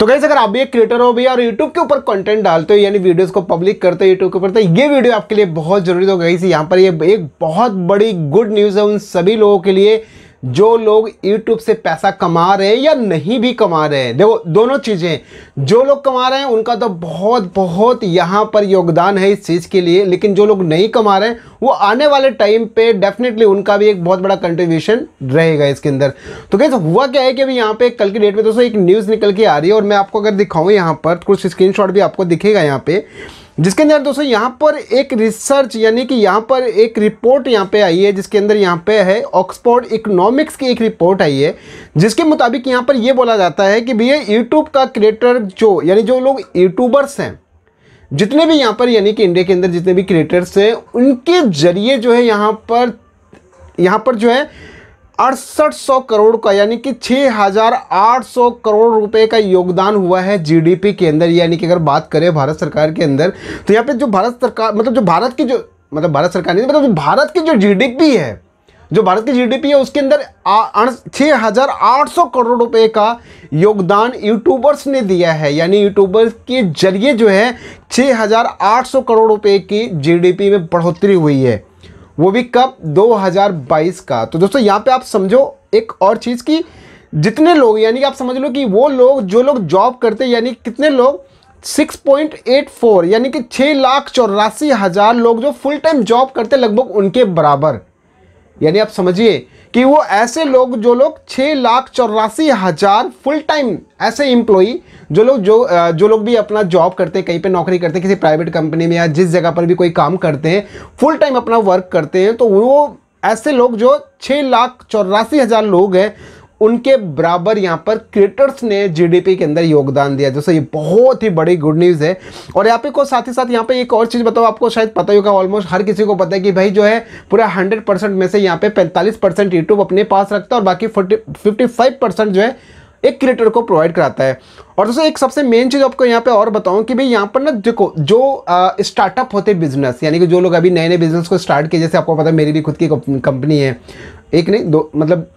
तो कैसे अगर आप भी एक क्रिएटर हो भैया और यूट्यूब के ऊपर कंटेंट डालते हो यानी वीडियोस को पब्लिक करते हो यूट्यूब के ऊपर तो ये वीडियो आपके लिए बहुत जरूरी हो तो गई यहाँ पर ये एक बहुत बड़ी गुड न्यूज़ है उन सभी लोगों के लिए जो लोग यूट्यूब से पैसा कमा रहे हैं या नहीं भी कमा रहे हैं देखो दोनों चीज़ें जो लोग कमा रहे हैं उनका तो बहुत बहुत यहाँ पर योगदान है इस चीज़ के लिए लेकिन जो लोग नहीं कमा रहे हैं वो आने वाले टाइम पे डेफिनेटली उनका भी एक बहुत बड़ा कंट्रीब्यूशन रहेगा इसके अंदर तो कैसे हुआ क्या है कि अभी यहाँ पे कल की डेट में दोस्तों एक न्यूज़ निकल के आ रही है और मैं आपको अगर दिखाऊँ यहाँ पर कुछ स्क्रीन भी आपको दिखेगा यहाँ पर जिसके अंदर दोस्तों यहाँ पर एक रिसर्च यानी कि यहाँ पर एक रिपोर्ट यहाँ पे आई है जिसके अंदर यहाँ पे है ऑक्सफोर्ड इकोनॉमिक्स की एक रिपोर्ट आई है जिसके मुताबिक यहाँ पर ये बोला जाता है कि भैया यूट्यूब का क्रिएटर जो यानी जो लोग यूट्यूबर्स हैं जितने भी यहाँ पर यानी कि इंडिया के अंदर जितने भी क्रिएटर्स हैं उनके जरिए जो है यहाँ पर यहाँ पर जो है अड़सठ सौ करोड़ का यानी कि 6,800 करोड़ रुपए का योगदान हुआ है जीडीपी के अंदर यानी कि अगर बात करें भारत सरकार के अंदर तो यहाँ पे जो भारत सरकार मतलब जो भारत की जो मतलब भारत सरकार नहीं मतलब जो भारत की जो जीडीपी है जो भारत की जीडीपी है उसके अंदर छः हज़ार आठ सौ करोड़ रुपए का योगदान यूट्यूबर्स ने दिया है यानी यूट्यूबर्स के जरिए जो है छः हज़ार आठ सौ करोड़ रुपए की जीडीपी में बढ़ोतरी हुई है वो भी कब 2022 का तो दोस्तों यहाँ पे आप समझो एक और चीज़ की जितने लोग यानी कि आप समझ लो कि वो लोग जो लोग जॉब करते यानी कितने लोग 6.84 यानी कि छः लाख चौरासी हज़ार लोग जो फुल टाइम जॉब करते लगभग उनके बराबर यानी आप समझिए कि वो ऐसे लोग जो लोग छः लाख चौरासी हज़ार फुल टाइम ऐसे इम्प्लॉई जो लोग जो जो लोग भी अपना जॉब करते हैं कहीं पे नौकरी करते हैं किसी प्राइवेट कंपनी में या जिस जगह पर भी कोई काम करते हैं फुल टाइम अपना वर्क करते हैं तो वो ऐसे लोग जो छः लाख चौरासी हज़ार लोग हैं उनके बराबर यहाँ पर क्रिएटर्स ने जीडीपी के अंदर योगदान दिया जैसे तो ये बहुत ही बड़ी गुड न्यूज़ है और यहाँ पे को साथ ही साथ यहाँ पे एक और चीज़ बताओ आपको शायद पता ही होगा ऑलमोस्ट हर किसी को पता है कि भाई जो है पूरा हंड्रेड परसेंट में से यहाँ पे पैंतालीस परसेंट यूट्यूब अपने पास रखता है और बाकी फोर्टी फिफ्टी फाइव परसेंट जो है एक क्रिएटर को प्रोवाइड कराता है और दोस्तों एक सबसे मेन चीज़ आपको यहाँ पे और बताऊँ कि भाई यहाँ पर ना देखो जो स्टार्टअप होते बिजनेस यानी कि जो लोग अभी नए नए बिजनेस को स्टार्ट किए जैसे आपको पता है मेरी भी खुद की कंपनी है एक नहीं दो मतलब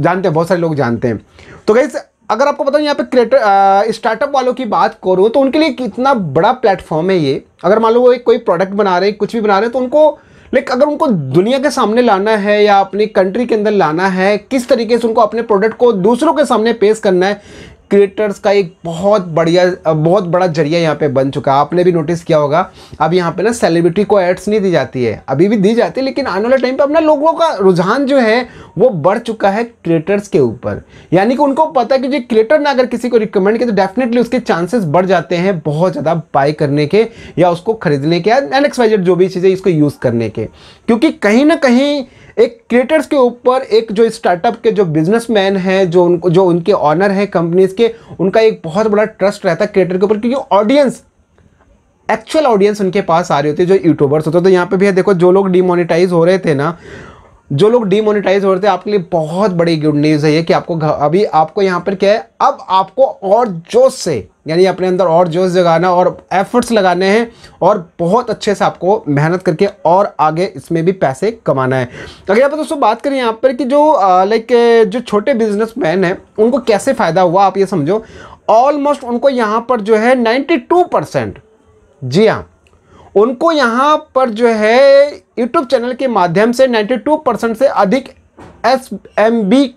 जानते हैं बहुत सारे लोग जानते हैं तो गैस अगर आपको पता यहाँ पे क्रिएटर स्टार्टअप वालों की बात करूँ तो उनके लिए कितना बड़ा प्लेटफॉर्म है ये अगर मान लो वो एक कोई प्रोडक्ट बना रहे हैं कुछ भी बना रहे हैं तो उनको लाइक अगर उनको दुनिया के सामने लाना है या अपनी कंट्री के अंदर लाना है किस तरीके से उनको अपने प्रोडक्ट को दूसरों के सामने पेश करना है क्रिएटर्स का एक बहुत बढ़िया बहुत बड़ा जरिया यहाँ पे बन चुका है आपने भी नोटिस किया होगा अब यहाँ पे ना सेलिब्रिटी को एड्स नहीं दी जाती है अभी भी दी जाती है लेकिन आने वाले टाइम पे अपना लोगों का रुझान जो है वो बढ़ चुका है क्रिएटर्स के ऊपर यानी कि उनको पता है कि जो क्रिएटर ने अगर किसी को रिकमेंड किया तो डेफिनेटली उसके चांसेस बढ़ जाते हैं बहुत ज़्यादा बाय करने के या उसको खरीदने के या एनएक्सवाइजर जो भी चीज़ें इसको यूज़ करने के क्योंकि कहीं ना कहीं एक क्रिएटर्स के ऊपर एक जो स्टार्टअप के जो बिजनेसमैन हैं जो उनको जो उनके ऑनर हैं कंपनीज के उनका एक बहुत बड़ा ट्रस्ट रहता है क्रिएटर के ऊपर क्योंकि ऑडियंस एक्चुअल ऑडियंस उनके पास आ रही होती है जो यूट्यूबर्स होते हैं तो यहाँ पे भी है देखो जो लोग डिमोनिटाइज हो रहे थे ना जो लोग डिमोनिटाइज हो रहे थे आपके लिए बहुत बड़ी गुड न्यूज़ है ये कि आपको अभी आपको यहाँ पर क्या है अब आपको और जोश से यानी अपने अंदर और जोश जगाना और एफर्ट्स लगाने हैं और बहुत अच्छे से आपको मेहनत करके और आगे इसमें भी पैसे कमाना है अगर यहाँ पर दोस्तों बात करें यहाँ पर कि जो लाइक जो छोटे मैन हैं उनको कैसे फ़ायदा हुआ आप ये समझो ऑलमोस्ट उनको यहाँ पर जो है नाइन्टी जी हाँ उनको यहाँ पर जो है यूट्यूब चैनल के माध्यम से 92 परसेंट से अधिक एस एम बी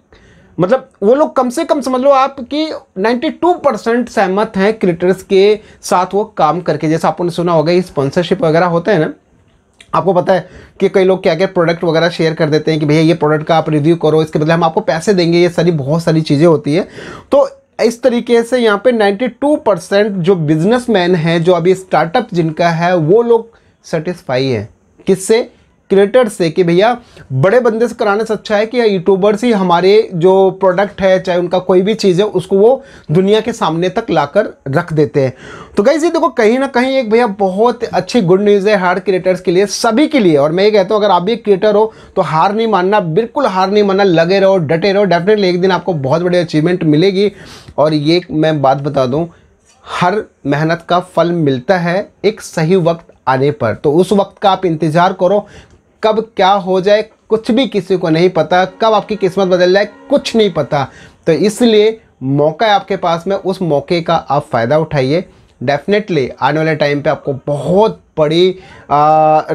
मतलब वो लोग कम से कम समझ लो आप कि 92 परसेंट सहमत हैं क्रिएटर्स के साथ वो काम करके जैसे आपने सुना होगा ये स्पॉन्सरशिप वगैरह होते हैं ना आपको पता है कि कई लोग क्या क्या प्रोडक्ट वगैरह शेयर कर देते हैं कि भैया ये प्रोडक्ट का आप रिव्यू करो इसके बदले हम आपको पैसे देंगे ये सारी बहुत सारी चीज़ें होती है तो इस तरीके से यहाँ पे 92 परसेंट जो बिजनेसमैन हैं जो अभी स्टार्टअप जिनका है वो लोग सेटिस्फाई हैं किससे क्रिएटर से कि भैया बड़े बंदे से कराने से अच्छा है कि यूट्यूबर से हमारे जो प्रोडक्ट है चाहे उनका कोई भी चीज़ है उसको वो दुनिया के सामने तक लाकर रख देते हैं तो कहीं देखो कहीं ना कहीं एक भैया बहुत अच्छी गुड न्यूज़ है हार क्रिएटर्स के लिए सभी के लिए और मैं ये कहता हूँ अगर आप भी एक क्रिएटर हो तो हार नहीं मानना बिल्कुल हार नहीं मानना लगे रहो डटे रहो डेफिनेटली एक दिन आपको बहुत बड़ी अचीवमेंट मिलेगी और ये मैं बात बता दूँ हर मेहनत का फल मिलता है एक सही वक्त आने पर तो उस वक्त का आप इंतज़ार करो कब क्या हो जाए कुछ भी किसी को नहीं पता कब आपकी किस्मत बदल जाए कुछ नहीं पता तो इसलिए मौका है आपके पास में उस मौके का आप फ़ायदा उठाइए डेफिनेटली आने वाले टाइम पे आपको बहुत बड़ी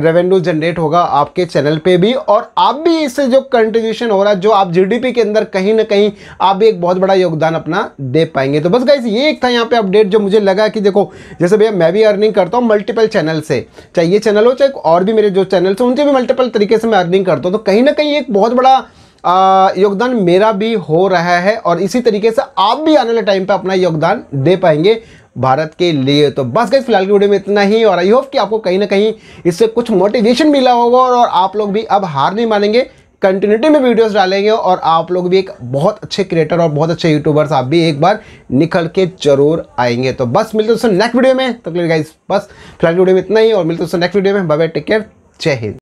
रेवेन्यू जनरेट होगा आपके चैनल पे भी और आप भी इससे जो कंट्रीब्यूशन हो रहा है जो आप जीडीपी के अंदर कहीं ना कहीं आप भी एक बहुत बड़ा योगदान अपना दे पाएंगे तो बस गाइज ये एक था यहाँ पे अपडेट जो मुझे लगा कि देखो जैसे भैया मैं भी अर्निंग करता हूँ मल्टीपल चैनल से चाहे ये चैनल हो चाहे और भी मेरे जो चैनल्स हो उनसे भी मल्टीपल तरीके से मैं अर्निंग करता हूँ तो कहीं ना कहीं एक बहुत बड़ा योगदान मेरा भी हो रहा है और इसी तरीके से आप भी आने वाले टाइम पे अपना योगदान दे पाएंगे भारत के लिए तो बस गई फिलहाल की वीडियो में इतना ही और आई होप कि आपको कहीं ना कहीं इससे कुछ मोटिवेशन मिला होगा और आप लोग भी अब हार नहीं मानेंगे कंटिन्यूटी में वीडियोस डालेंगे और आप लोग भी एक बहुत अच्छे क्रिएटर और बहुत अच्छे यूट्यूबर्स आप भी एक बार निकल के जरूर आएंगे तो बस मिलते हैं नेक्स्ट वीडियो में तो गाइज बस फिलहाल की वीडियो में इतना ही और मिलते हैं नेक्स्ट वीडियो में बाय टेक केयर जय हिंद